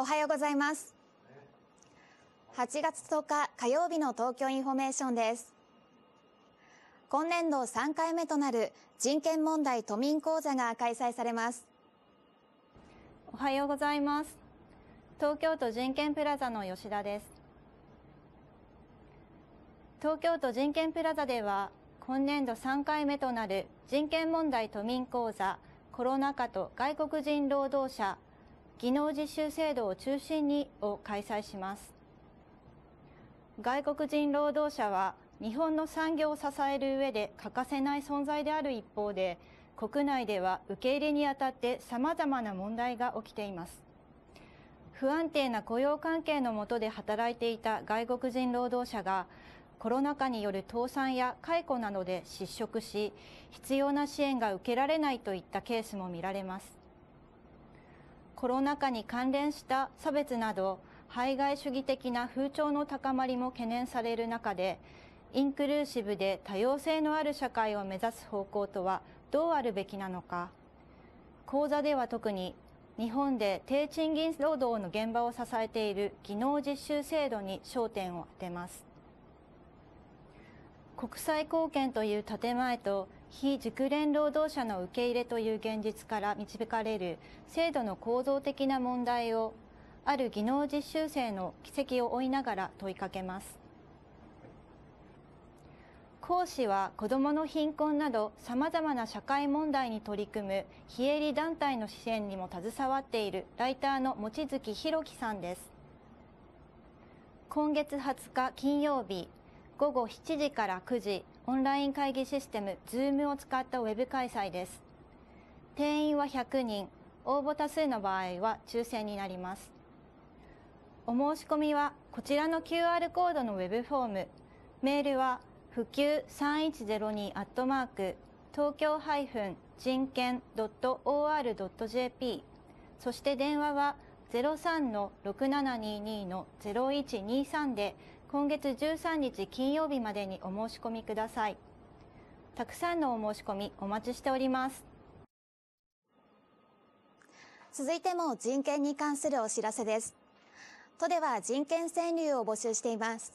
おはようございます。8月10日火曜日の東京インフォメーションです。今年度3回目となる人権問題都民講座が開催されます。おはようございます。東京都人権プラザの吉田です。東京都人権プラザでは今年度3回目となる人権問題都民講座コロナ禍と外国人労働者技能実習制度を中心にを開催します外国人労働者は日本の産業を支える上で欠かせない存在である一方で国内では受け入れにあたってさまざまな問題が起きています不安定な雇用関係の下で働いていた外国人労働者がコロナ禍による倒産や解雇などで失職し必要な支援が受けられないといったケースも見られますコロナ禍に関連した差別など排外主義的な風潮の高まりも懸念される中でインクルーシブで多様性のある社会を目指す方向とはどうあるべきなのか講座では特に日本で低賃金労働の現場を支えている技能実習制度に焦点を当てます国際貢献という建前と非熟練労働者の受け入れという現実から導かれる制度の構造的な問題をある技能実習生の軌跡を追いながら問いかけます講師は子どもの貧困などさまざまな社会問題に取り組む非営利団体の支援にも携わっているライターの望月弘樹さんです今月20日金曜日午後7時から9時、オンライン会議システム Zoom を使ったウェブ開催です。定員は100人、応募多数の場合は抽選になります。お申し込みはこちらの QR コードのウェブフォーム、メールは普及3102アットマーク東京ハイフン人権 .or.jp そして電話は03の6722の0123で今月13日金曜日までにお申し込みください。たくさんのお申し込みお待ちしております。続いても人権に関するお知らせです。都では人権川柳を募集しています。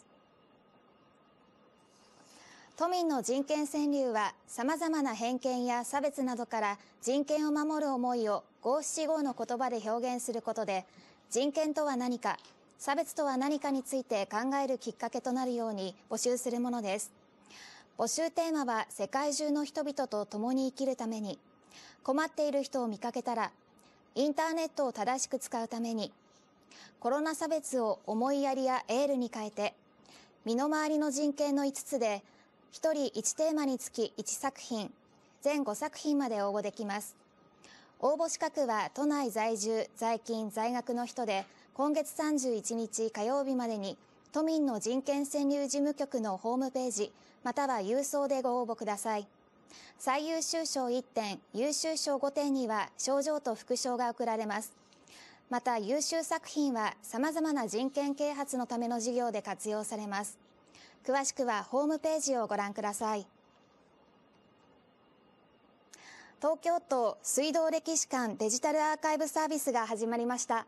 都民の人権川柳は様々な偏見や差別などから人権を守る思いを五七五の言葉で表現することで人権とは何か差別とは何かについて考えるきっかけとなるように募集するものです。募集テーマは世界中の人々と共に生きるために、困っている人を見かけたら、インターネットを正しく使うために、コロナ差別を思いやりやエールに変えて、身の回りの人権の5つで、1人1テーマにつき1作品、全5作品まで応募できます。応募資格は都内在住、在勤、在学の人で、今月31日火曜日までに都民の人権潜入事務局のホームページまたは郵送でご応募ください最優秀賞1点優秀賞5点には賞状と副賞が贈られますまた優秀作品はさまざまな人権啓発のための事業で活用されます詳しくはホームページをご覧ください東京都水道歴史館デジタルアーカイブサービスが始まりました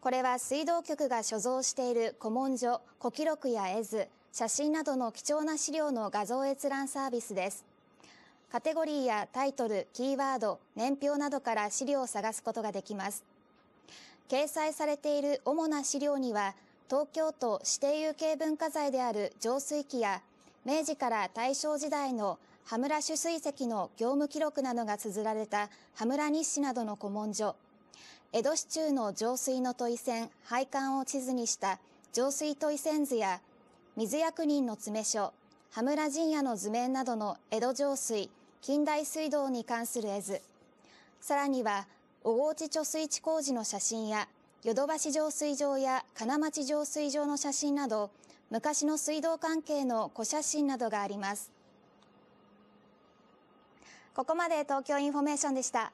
これは水道局が所蔵している古文書、古記録や絵図、写真などの貴重な資料の画像閲覧サービスです。カテゴリーやタイトル、キーワード、年表などから資料を探すことができます。掲載されている主な資料には、東京都指定有形文化財である浄水器や、明治から大正時代の羽村取水石の業務記録などが綴られた羽村日誌などの古文書、江戸市中の浄水の問い線、配管を地図にした浄水問い線図や、水役人の詰め所、羽村陣屋の図面などの江戸浄水、近代水道に関する絵図、さらには、小河内貯水池工事の写真や、ヨドバシ浄水場や金町浄水場の写真など、昔の水道関係の古写真などがあります。ここまで東京インフォメーションでした。